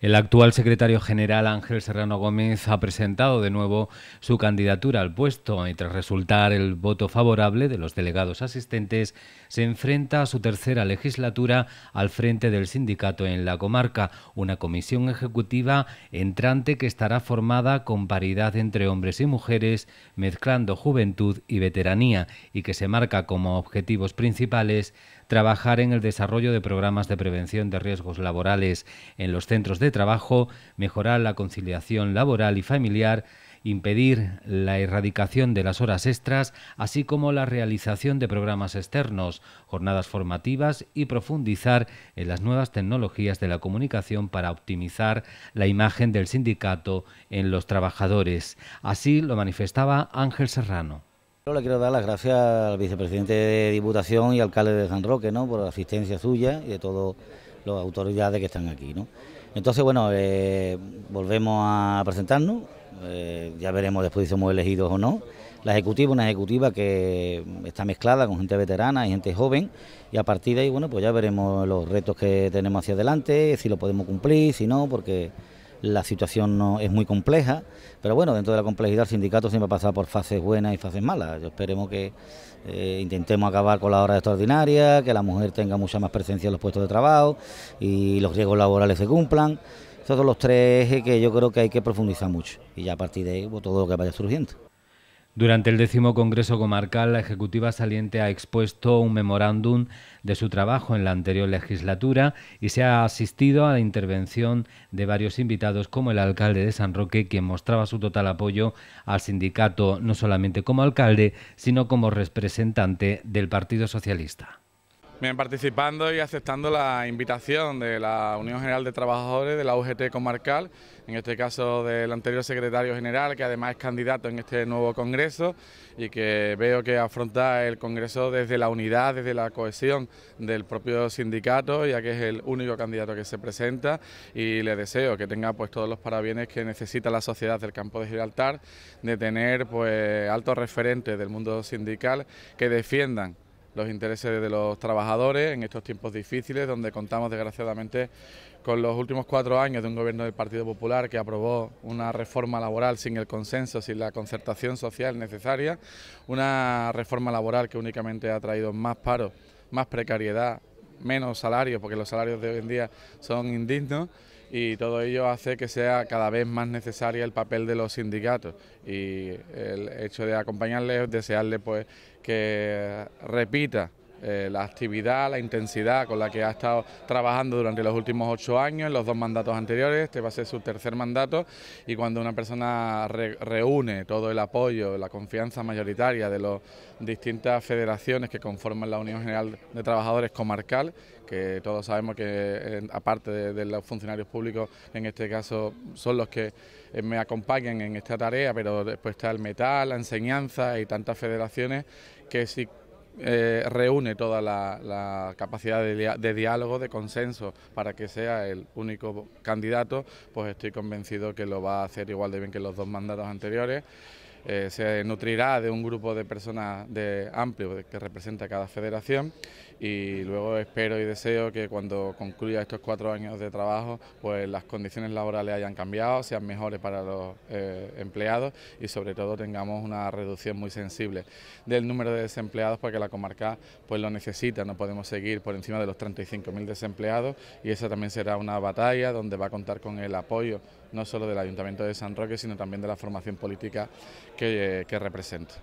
El actual secretario general Ángel Serrano Gómez ha presentado de nuevo su candidatura al puesto y tras resultar el voto favorable de los delegados asistentes, se enfrenta a su tercera legislatura al frente del sindicato en la comarca, una comisión ejecutiva entrante que estará formada con paridad entre hombres y mujeres, mezclando juventud y veteranía y que se marca como objetivos principales trabajar en el desarrollo de programas de prevención de riesgos laborales en los centros de trabajo, mejorar la conciliación laboral y familiar, impedir la erradicación de las horas extras, así como la realización de programas externos, jornadas formativas y profundizar en las nuevas tecnologías de la comunicación para optimizar la imagen del sindicato en los trabajadores. Así lo manifestaba Ángel Serrano le quiero dar las gracias al vicepresidente de Diputación y alcalde de San Roque, ¿no? Por la asistencia suya y de todas las autoridades que están aquí, ¿no? Entonces, bueno, eh, volvemos a presentarnos, eh, ya veremos después si somos elegidos o no. La ejecutiva, una ejecutiva que está mezclada con gente veterana y gente joven, y a partir de ahí, bueno, pues ya veremos los retos que tenemos hacia adelante, si lo podemos cumplir, si no, porque la situación no es muy compleja, pero bueno, dentro de la complejidad el sindicato siempre ha pasado por fases buenas y fases malas. esperemos que eh, intentemos acabar con la hora extraordinaria, que la mujer tenga mucha más presencia en los puestos de trabajo y los riesgos laborales se cumplan. Esos son los tres ejes que yo creo que hay que profundizar mucho y ya a partir de ahí pues, todo lo que vaya surgiendo. Durante el décimo Congreso Comarcal, la Ejecutiva saliente ha expuesto un memorándum de su trabajo en la anterior legislatura y se ha asistido a la intervención de varios invitados como el alcalde de San Roque, quien mostraba su total apoyo al sindicato no solamente como alcalde, sino como representante del Partido Socialista. Bien, participando y aceptando la invitación de la Unión General de Trabajadores de la UGT Comarcal, en este caso del anterior secretario general, que además es candidato en este nuevo Congreso y que veo que afronta el Congreso desde la unidad, desde la cohesión del propio sindicato, ya que es el único candidato que se presenta y le deseo que tenga pues todos los parabienes que necesita la sociedad del campo de Gibraltar, de tener pues altos referentes del mundo sindical que defiendan los intereses de los trabajadores en estos tiempos difíciles donde contamos desgraciadamente con los últimos cuatro años de un gobierno del Partido Popular que aprobó una reforma laboral sin el consenso, sin la concertación social necesaria, una reforma laboral que únicamente ha traído más paro, más precariedad menos salarios, porque los salarios de hoy en día son indignos y todo ello hace que sea cada vez más necesario... el papel de los sindicatos y el hecho de acompañarles desearles desearle pues que repita eh, la actividad, la intensidad con la que ha estado trabajando durante los últimos ocho años, en los dos mandatos anteriores, este va a ser su tercer mandato y cuando una persona reúne todo el apoyo, la confianza mayoritaria de las distintas federaciones que conforman la Unión General de Trabajadores Comarcal, que todos sabemos que aparte de, los funcionarios públicos, en este caso son los que eh, me acompañan en esta tarea, pero después está el metal, la enseñanza y tantas federaciones que si eh, reúne toda la, capacidad de, de, diálogo, de consenso, para que sea el único candidato, pues estoy convencido que lo va a hacer igual de bien que los dos mandatos anteriores. Eh, se nutrirá de un grupo de personas de amplio que representa cada federación y luego espero y deseo que cuando concluya estos cuatro años de trabajo pues las condiciones laborales hayan cambiado, sean mejores para los eh, empleados y sobre todo tengamos una reducción muy sensible del número de desempleados porque la comarca pues lo necesita, no podemos seguir por encima de los 35.000 desempleados y esa también será una batalla donde va a contar con el apoyo no solo del Ayuntamiento de San Roque, sino también de la formación política que, representa. Eh, represento.